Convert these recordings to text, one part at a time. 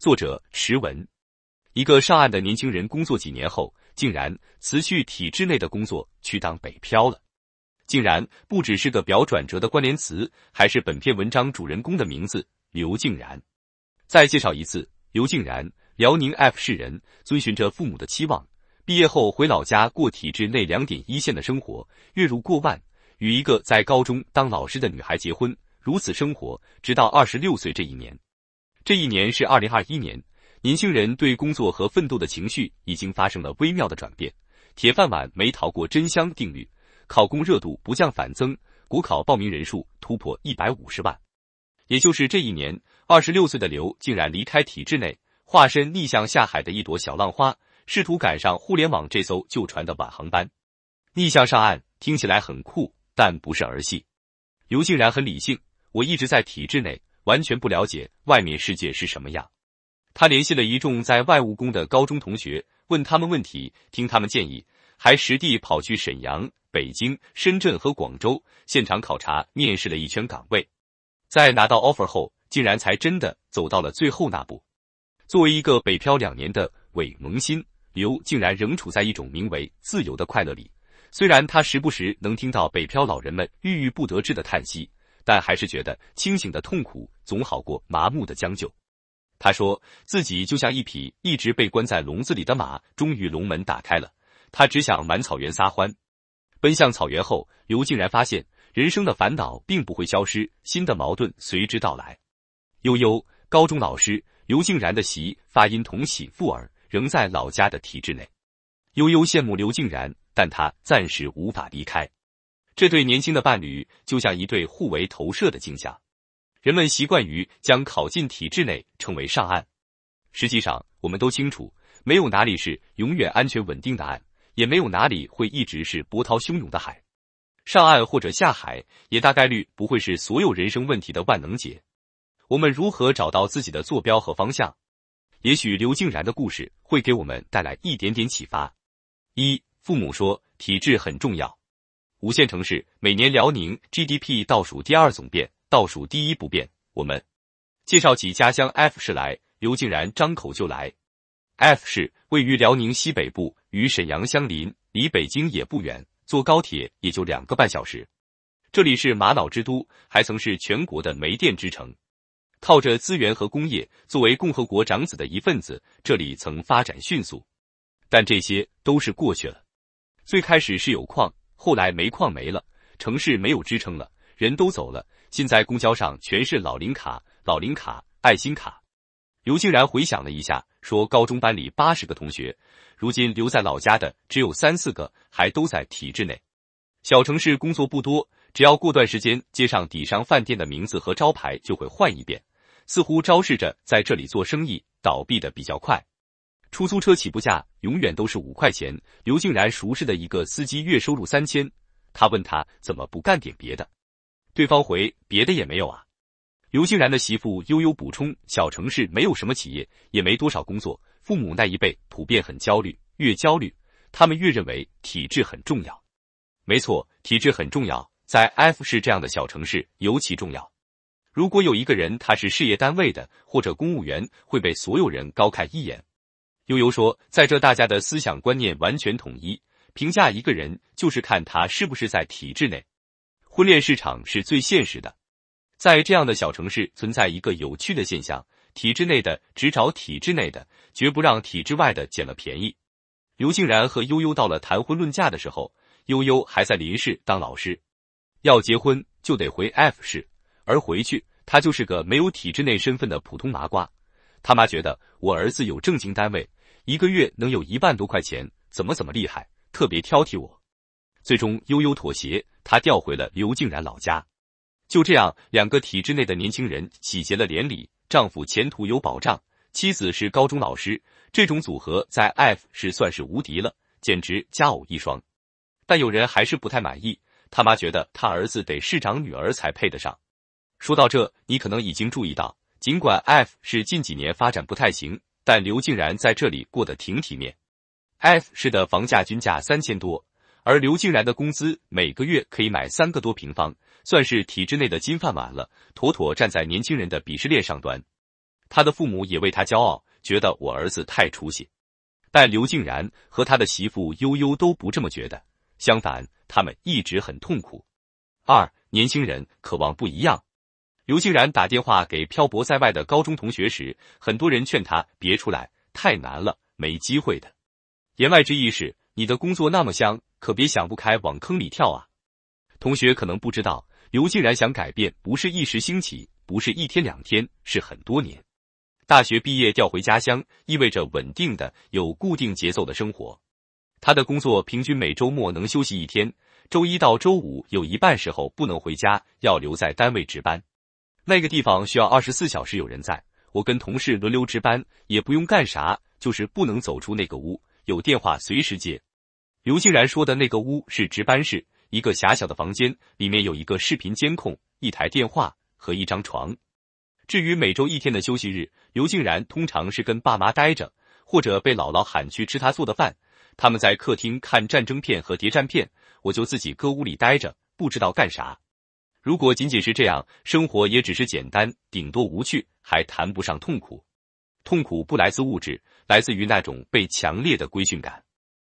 作者石文，一个上岸的年轻人，工作几年后，竟然辞去体制内的工作，去当北漂了。竟然不只是个表转折的关联词，还是本篇文章主人公的名字刘竟然。再介绍一次，刘竟然，辽宁 F 市人，遵循着父母的期望，毕业后回老家过体制内两点一线的生活，月入过万，与一个在高中当老师的女孩结婚，如此生活，直到二十六岁这一年。这一年是二零二一年，年轻人对工作和奋斗的情绪已经发生了微妙的转变。铁饭碗没逃过真香定律，考公热度不降反增，国考报名人数突破一百五十万。也就是这一年，二十六岁的刘竟然离开体制内，化身逆向下海的一朵小浪花，试图赶上互联网这艘旧船的晚航班。逆向上岸听起来很酷，但不是儿戏。刘竟然很理性，我一直在体制内。完全不了解外面世界是什么样，他联系了一众在外务工的高中同学，问他们问题，听他们建议，还实地跑去沈阳、北京、深圳和广州现场考察，面试了一圈岗位。在拿到 offer 后，竟然才真的走到了最后那步。作为一个北漂两年的伪萌新，刘竟然仍处在一种名为自由的快乐里，虽然他时不时能听到北漂老人们郁郁不得志的叹息。但还是觉得清醒的痛苦总好过麻木的将就。他说自己就像一匹一直被关在笼子里的马，终于笼门打开了，他只想满草原撒欢。奔向草原后，刘竟然发现人生的烦恼并不会消失，新的矛盾随之到来。悠悠高中老师刘竟然的媳发音同喜富耳仍在老家的体制内。悠悠羡慕刘竟然，但他暂时无法离开。这对年轻的伴侣就像一对互为投射的镜像。人们习惯于将考进体制内称为上岸，实际上，我们都清楚，没有哪里是永远安全稳定的岸，也没有哪里会一直是波涛汹涌的海。上岸或者下海，也大概率不会是所有人生问题的万能解。我们如何找到自己的坐标和方向？也许刘静然的故事会给我们带来一点点启发。一，父母说体制很重要。五线城市，每年辽宁 GDP 倒数第二总变，倒数第一不变。我们介绍起家乡 F 市来，刘竟然张口就来。F 市位于辽宁西北部，与沈阳相邻，离北京也不远，坐高铁也就两个半小时。这里是玛瑙之都，还曾是全国的煤电之城。靠着资源和工业，作为共和国长子的一份子，这里曾发展迅速。但这些都是过去了。最开始是有矿。后来煤矿没了，城市没有支撑了，人都走了。现在公交上全是老龄卡、老龄卡、爱心卡。刘竟然回想了一下，说高中班里八十个同学，如今留在老家的只有三四个，还都在体制内。小城市工作不多，只要过段时间，街上底商饭店的名字和招牌就会换一遍，似乎昭示着在这里做生意倒闭的比较快。出租车起步价永远都是五块钱。刘静然熟识的一个司机月收入三千，他问他怎么不干点别的，对方回别的也没有啊。刘静然的媳妇悠悠补充：小城市没有什么企业，也没多少工作，父母那一辈普遍很焦虑，越焦虑他们越认为体制很重要。没错，体制很重要，在 F 市这样的小城市尤其重要。如果有一个人他是事业单位的或者公务员，会被所有人高看一眼。悠悠说：“在这，大家的思想观念完全统一，评价一个人就是看他是不是在体制内。婚恋市场是最现实的，在这样的小城市存在一个有趣的现象：体制内的只找体制内的，绝不让体制外的捡了便宜。”刘静然和悠悠到了谈婚论嫁的时候，悠悠还在林市当老师，要结婚就得回 F 市，而回去他就是个没有体制内身份的普通麻瓜。他妈觉得我儿子有正经单位。一个月能有一万多块钱，怎么怎么厉害，特别挑剔我。最终悠悠妥协，她调回了刘静然老家。就这样，两个体制内的年轻人喜结了连理。丈夫前途有保障，妻子是高中老师，这种组合在 F 是算是无敌了，简直佳偶一双。但有人还是不太满意，他妈觉得他儿子得市长女儿才配得上。说到这，你可能已经注意到，尽管 F 是近几年发展不太行。但刘静然在这里过得挺体面，F 市的房价均价三千多，而刘静然的工资每个月可以买三个多平方，算是体制内的金饭碗了，妥妥站在年轻人的鄙视链上端。他的父母也为他骄傲，觉得我儿子太出息。但刘静然和他的媳妇悠悠都不这么觉得，相反，他们一直很痛苦。二，年轻人渴望不一样。刘静然打电话给漂泊在外的高中同学时，很多人劝他别出来，太难了，没机会的。言外之意是，你的工作那么香，可别想不开往坑里跳啊。同学可能不知道，刘竟然想改变，不是一时兴起，不是一天两天，是很多年。大学毕业调回家乡，意味着稳定的、有固定节奏的生活。他的工作平均每周末能休息一天，周一到周五有一半时候不能回家，要留在单位值班。那个地方需要二十四小时有人在，我跟同事轮流值班，也不用干啥，就是不能走出那个屋，有电话随时接。刘静然说的那个屋是值班室，一个狭小的房间，里面有一个视频监控、一台电话和一张床。至于每周一天的休息日，刘静然通常是跟爸妈待着，或者被姥姥喊去吃她做的饭。他们在客厅看战争片和谍战片，我就自己搁屋里待着，不知道干啥。如果仅仅是这样，生活也只是简单，顶多无趣，还谈不上痛苦。痛苦不来自物质，来自于那种被强烈的规训感。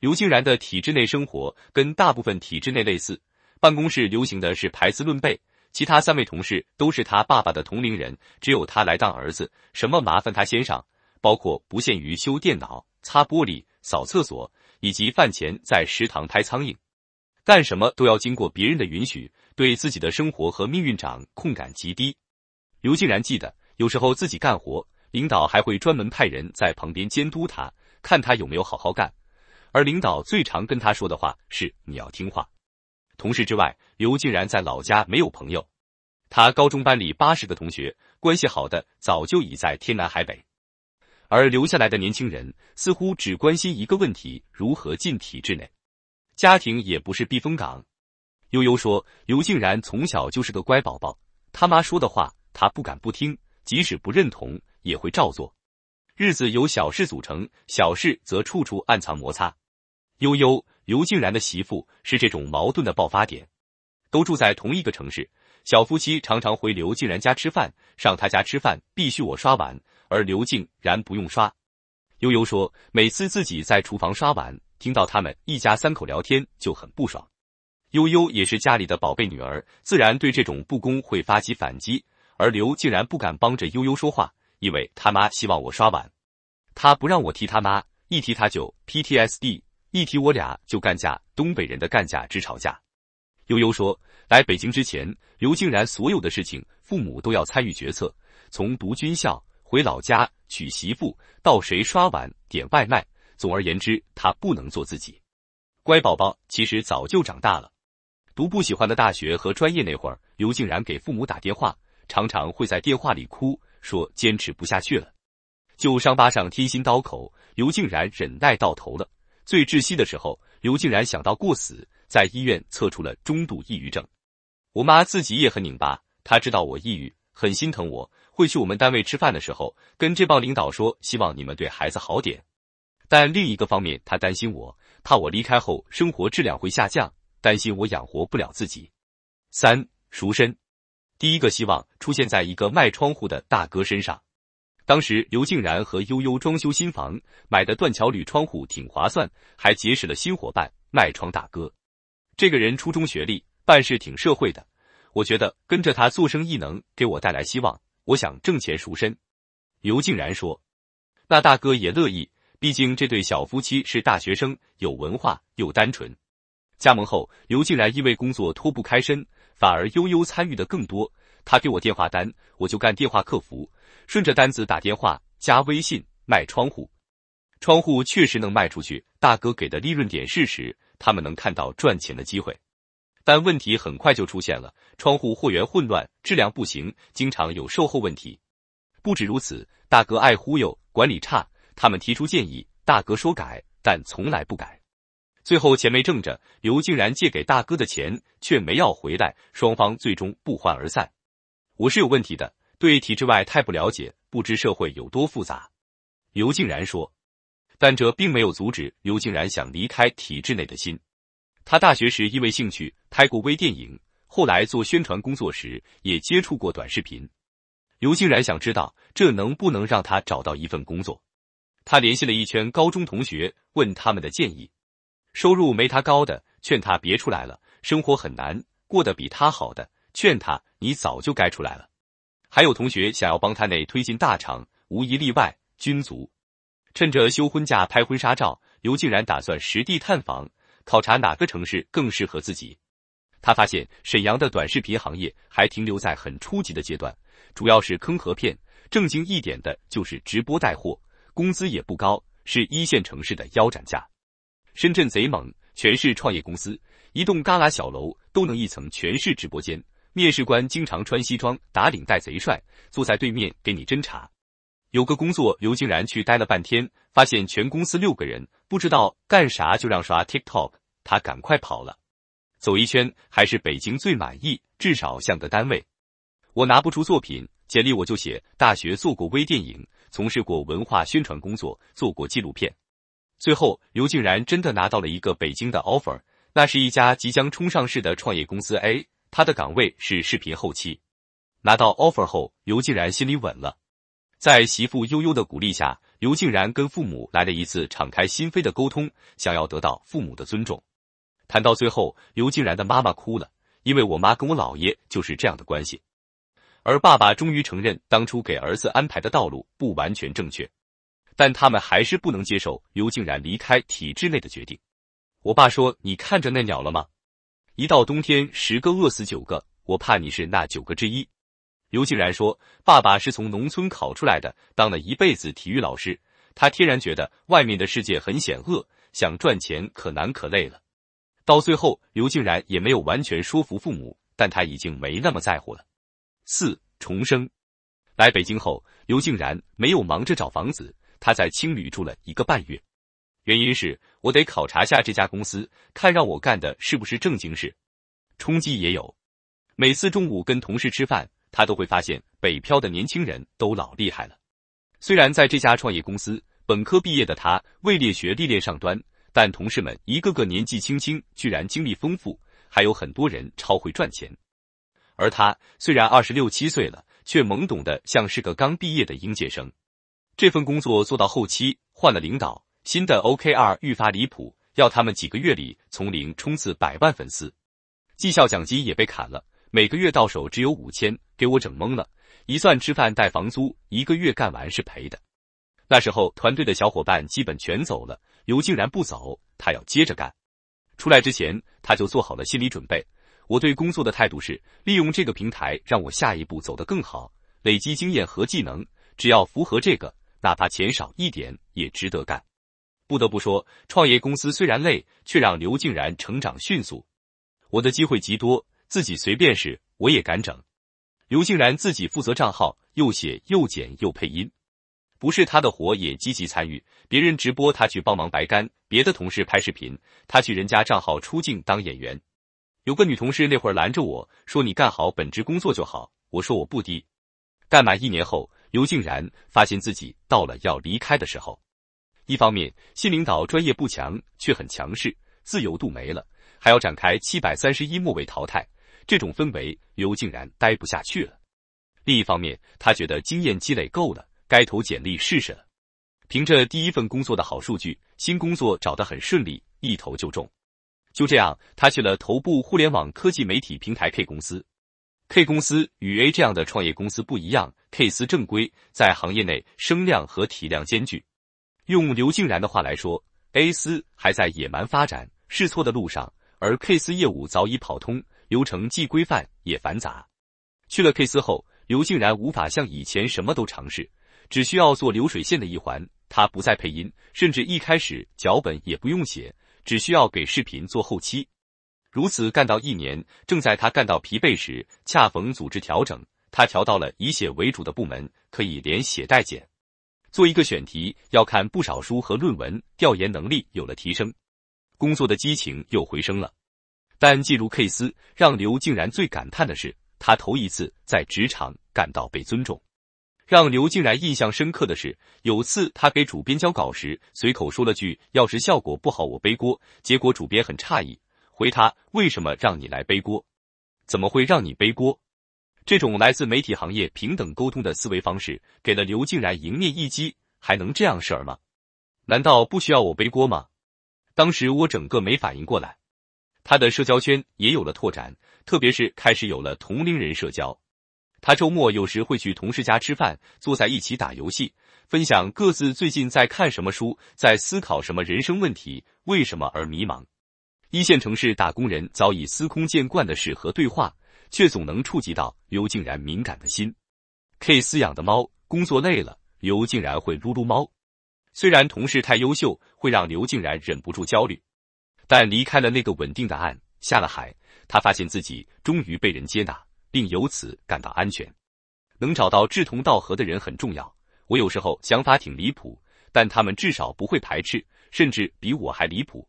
刘静然的体制内生活跟大部分体制内类似，办公室流行的是排资论辈，其他三位同事都是他爸爸的同龄人，只有他来当儿子，什么麻烦他先生，包括不限于修电脑、擦玻璃、扫厕所，以及饭前在食堂拍苍蝇，干什么都要经过别人的允许。对自己的生活和命运掌控感极低。刘竟然记得，有时候自己干活，领导还会专门派人在旁边监督他，看他有没有好好干。而领导最常跟他说的话是：“你要听话。”同事之外，刘竟然在老家没有朋友。他高中班里八十个同学，关系好的早就已在天南海北，而留下来的年轻人似乎只关心一个问题：如何进体制内。家庭也不是避风港。悠悠说：“刘静然从小就是个乖宝宝，他妈说的话他不敢不听，即使不认同也会照做。日子由小事组成，小事则处处暗藏摩擦。悠悠，刘静然的媳妇是这种矛盾的爆发点。都住在同一个城市，小夫妻常常回刘静然家吃饭。上他家吃饭必须我刷碗，而刘静然不用刷。悠悠说，每次自己在厨房刷碗，听到他们一家三口聊天就很不爽。”悠悠也是家里的宝贝女儿，自然对这种不公会发起反击。而刘竟然不敢帮着悠悠说话，因为他妈希望我刷碗，他不让我提他妈，一提他就 PTSD，一提我俩就干架。东北人的干架之吵架。悠悠说，来北京之前，刘竟然所有的事情父母都要参与决策，从读军校、回老家、娶媳妇到谁刷碗、点外卖，总而言之，他不能做自己。乖宝宝其实早就长大了。读不喜欢的大学和专业那会儿，刘竟然给父母打电话，常常会在电话里哭，说坚持不下去了。就伤疤上添新刀口，刘竟然忍耐到头了。最窒息的时候，刘竟然想到过死，在医院测出了中度抑郁症。我妈自己也很拧巴，她知道我抑郁，很心疼我，会去我们单位吃饭的时候跟这帮领导说，希望你们对孩子好点。但另一个方面，她担心我，怕我离开后生活质量会下降。担心我养活不了自己。三赎身，第一个希望出现在一个卖窗户的大哥身上。当时刘静然和悠悠装修新房，买的断桥铝窗户挺划算，还结识了新伙伴卖窗大哥。这个人初中学历，办事挺社会的。我觉得跟着他做生意能给我带来希望。我想挣钱赎身。刘静然说：“那大哥也乐意，毕竟这对小夫妻是大学生，有文化又单纯。”加盟后，刘竟然因为工作脱不开身，反而悠悠参与的更多。他给我电话单，我就干电话客服，顺着单子打电话、加微信、卖窗户。窗户确实能卖出去，大哥给的利润点是实，他们能看到赚钱的机会。但问题很快就出现了：窗户货源混乱，质量不行，经常有售后问题。不止如此，大哥爱忽悠，管理差。他们提出建议，大哥说改，但从来不改。最后钱没挣着，刘竟然借给大哥的钱却没要回来，双方最终不欢而散。我是有问题的，对体制外太不了解，不知社会有多复杂。刘竟然说，但这并没有阻止刘竟然想离开体制内的心。他大学时因为兴趣拍过微电影，后来做宣传工作时也接触过短视频。刘竟然想知道这能不能让他找到一份工作。他联系了一圈高中同学，问他们的建议。收入没他高的，劝他别出来了，生活很难；过得比他好的，劝他你早就该出来了。还有同学想要帮他内推进大厂，无一例外军足。趁着休婚假拍婚纱照，刘竟然打算实地探访，考察哪个城市更适合自己。他发现沈阳的短视频行业还停留在很初级的阶段，主要是坑和骗，正经一点的就是直播带货，工资也不高，是一线城市的腰斩价。深圳贼猛，全是创业公司，一栋旮旯小楼都能一层全是直播间。面试官经常穿西装打领带，贼帅，坐在对面给你侦查。有个工作，刘竟然去待了半天，发现全公司六个人不知道干啥，就让刷 TikTok，他赶快跑了。走一圈，还是北京最满意，至少像个单位。我拿不出作品，简历我就写大学做过微电影，从事过文化宣传工作，做过纪录片。最后，刘竟然真的拿到了一个北京的 offer，那是一家即将冲上市的创业公司 A，他的岗位是视频后期。拿到 offer 后，刘竟然心里稳了。在媳妇悠悠的鼓励下，刘竟然跟父母来了一次敞开心扉的沟通，想要得到父母的尊重。谈到最后，刘竟然的妈妈哭了，因为我妈跟我姥爷就是这样的关系。而爸爸终于承认，当初给儿子安排的道路不完全正确。但他们还是不能接受刘静然离开体制内的决定。我爸说：“你看着那鸟了吗？一到冬天，十个饿死九个，我怕你是那九个之一。”刘静然说：“爸爸是从农村考出来的，当了一辈子体育老师，他天然觉得外面的世界很险恶，想赚钱可难可累了。”到最后，刘静然也没有完全说服父母，但他已经没那么在乎了。四重生，来北京后，刘静然没有忙着找房子。他在青旅住了一个半月，原因是我得考察下这家公司，看让我干的是不是正经事。冲击也有，每次中午跟同事吃饭，他都会发现北漂的年轻人都老厉害了。虽然在这家创业公司，本科毕业的他位列学历链上端，但同事们一个个年纪轻轻，居然经历丰富，还有很多人超会赚钱。而他虽然二十六七岁了，却懵懂的像是个刚毕业的应届生。这份工作做到后期换了领导，新的 OKR 愈发离谱，要他们几个月里从零冲刺百万粉丝，绩效奖金也被砍了，每个月到手只有五千，给我整懵了。一算吃饭带房租，一个月干完是赔的。那时候团队的小伙伴基本全走了，刘竟然不走，他要接着干。出来之前他就做好了心理准备。我对工作的态度是利用这个平台让我下一步走得更好，累积经验和技能，只要符合这个。哪怕钱少一点也值得干。不得不说，创业公司虽然累，却让刘静然成长迅速。我的机会极多，自己随便使我也敢整。刘静然自己负责账号，又写又剪又配音，不是他的活也积极参与。别人直播他去帮忙白干，别的同事拍视频他去人家账号出镜当演员。有个女同事那会儿拦着我说：“你干好本职工作就好。”我说我不低。干满一年后。刘竟然发现自己到了要离开的时候。一方面，新领导专业不强，却很强势，自由度没了，还要展开七百三十一末位淘汰，这种氛围，刘竟然待不下去了。另一方面，他觉得经验积累够了，该投简历试试了。凭着第一份工作的好数据，新工作找得很顺利，一投就中。就这样，他去了头部互联网科技媒体平台 K 公司。K 公司与 A 这样的创业公司不一样，K 司正规，在行业内声量和体量兼具。用刘静然的话来说，A 司还在野蛮发展、试错的路上，而 K 司业务早已跑通，流程既规范也繁杂。去了 K 司后，刘静然无法像以前什么都尝试，只需要做流水线的一环。他不再配音，甚至一开始脚本也不用写，只需要给视频做后期。如此干到一年，正在他干到疲惫时，恰逢组织调整，他调到了以写为主的部门，可以连写带剪。做一个选题要看不少书和论文，调研能力有了提升，工作的激情又回升了。但进入 K 司，让刘竟然最感叹的是，他头一次在职场感到被尊重。让刘竟然印象深刻的是，有次他给主编交稿时，随口说了句：“要是效果不好，我背锅。”结果主编很诧异。回他为什么让你来背锅？怎么会让你背锅？这种来自媒体行业平等沟通的思维方式，给了刘竟然迎面一击，还能这样事儿吗？难道不需要我背锅吗？当时我整个没反应过来。他的社交圈也有了拓展，特别是开始有了同龄人社交。他周末有时会去同事家吃饭，坐在一起打游戏，分享各自最近在看什么书，在思考什么人生问题，为什么而迷茫。一线城市打工人早已司空见惯的事和对话，却总能触及到刘竟然敏感的心。K 饲养的猫，工作累了，刘竟然会撸撸猫。虽然同事太优秀会让刘竟然忍不住焦虑，但离开了那个稳定的岸，下了海，他发现自己终于被人接纳，并由此感到安全。能找到志同道合的人很重要。我有时候想法挺离谱，但他们至少不会排斥，甚至比我还离谱。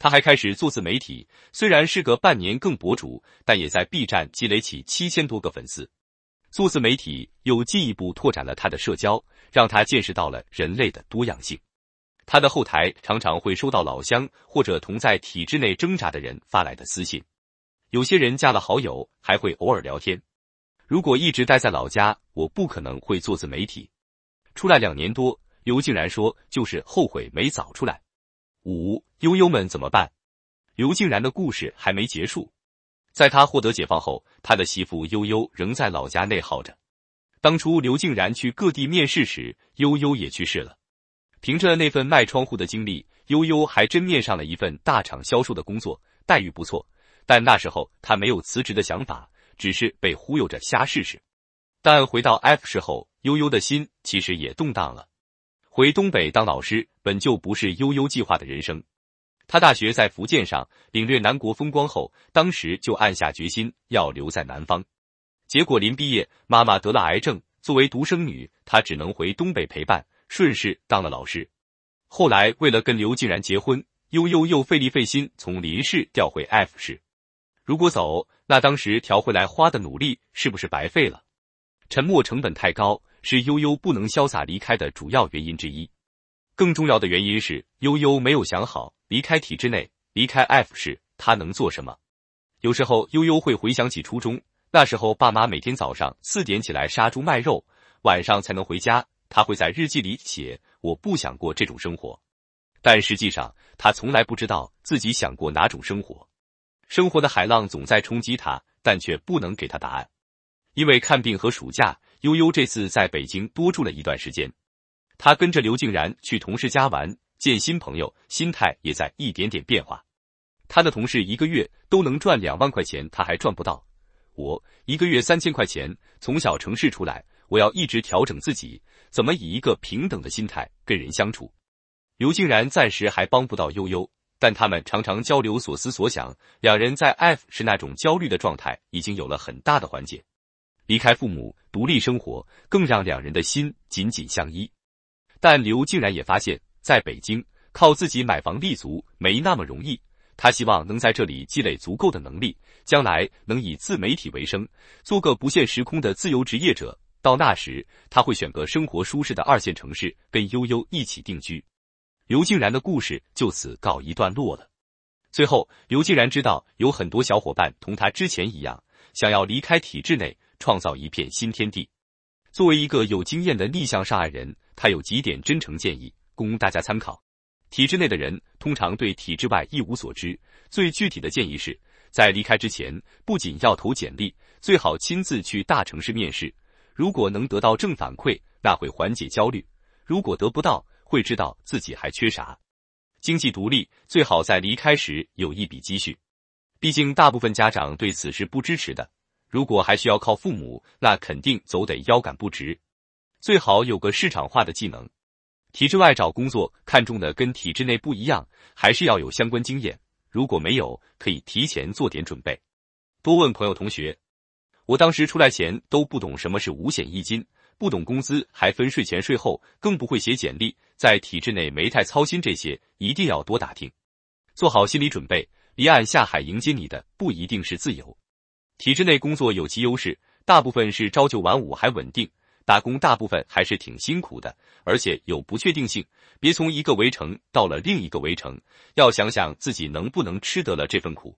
他还开始做自媒体，虽然是个半年更博主，但也在 B 站积累起七千多个粉丝。做自媒体又进一步拓展了他的社交，让他见识到了人类的多样性。他的后台常常会收到老乡或者同在体制内挣扎的人发来的私信，有些人加了好友，还会偶尔聊天。如果一直待在老家，我不可能会做自媒体。出来两年多，刘竟然说就是后悔没早出来。五悠悠们怎么办？刘静然的故事还没结束，在他获得解放后，他的媳妇悠悠仍在老家内耗着。当初刘静然去各地面试时，悠悠也去世了。凭着那份卖窗户的经历，悠悠还真面上了一份大厂销售的工作，待遇不错。但那时候他没有辞职的想法，只是被忽悠着瞎试试。但回到 F 市后，悠悠的心其实也动荡了。回东北当老师本就不是悠悠计划的人生，他大学在福建上，领略南国风光后，当时就暗下决心要留在南方。结果临毕业，妈妈得了癌症，作为独生女，她只能回东北陪伴，顺势当了老师。后来为了跟刘竟然结婚，悠悠又费力费心从林氏调回 F 市。如果走，那当时调回来花的努力是不是白费了？沉默成本太高。是悠悠不能潇洒离开的主要原因之一，更重要的原因是悠悠没有想好离开体制内、离开 F 市，他能做什么？有时候悠悠会回想起初中，那时候爸妈每天早上四点起来杀猪卖肉，晚上才能回家。他会在日记里写：“我不想过这种生活。”但实际上，他从来不知道自己想过哪种生活。生活的海浪总在冲击他，但却不能给他答案，因为看病和暑假。悠悠这次在北京多住了一段时间，他跟着刘静然去同事家玩，见新朋友，心态也在一点点变化。他的同事一个月都能赚两万块钱，他还赚不到。我一个月三千块钱，从小城市出来，我要一直调整自己，怎么以一个平等的心态跟人相处？刘静然暂时还帮不到悠悠，但他们常常交流所思所想，两人在 F 是那种焦虑的状态，已经有了很大的缓解。离开父母独立生活，更让两人的心紧紧相依。但刘竟然也发现，在北京靠自己买房立足没那么容易。他希望能在这里积累足够的能力，将来能以自媒体为生，做个不限时空的自由职业者。到那时，他会选个生活舒适的二线城市，跟悠悠一起定居。刘竟然的故事就此告一段落了。最后，刘竟然知道有很多小伙伴同他之前一样，想要离开体制内。创造一片新天地。作为一个有经验的逆向上岸人，他有几点真诚建议，供大家参考。体制内的人通常对体制外一无所知。最具体的建议是，在离开之前，不仅要投简历，最好亲自去大城市面试。如果能得到正反馈，那会缓解焦虑；如果得不到，会知道自己还缺啥。经济独立最好在离开时有一笔积蓄，毕竟大部分家长对此是不支持的。如果还需要靠父母，那肯定走得腰杆不直。最好有个市场化的技能。体制外找工作，看中的跟体制内不一样，还是要有相关经验。如果没有，可以提前做点准备，多问朋友、同学。我当时出来前都不懂什么是五险一金，不懂工资还分税前税后，更不会写简历。在体制内没太操心这些，一定要多打听，做好心理准备。离岸下海迎接你的不一定是自由。体制内工作有其优势，大部分是朝九晚五还稳定；打工大部分还是挺辛苦的，而且有不确定性。别从一个围城到了另一个围城，要想想自己能不能吃得了这份苦。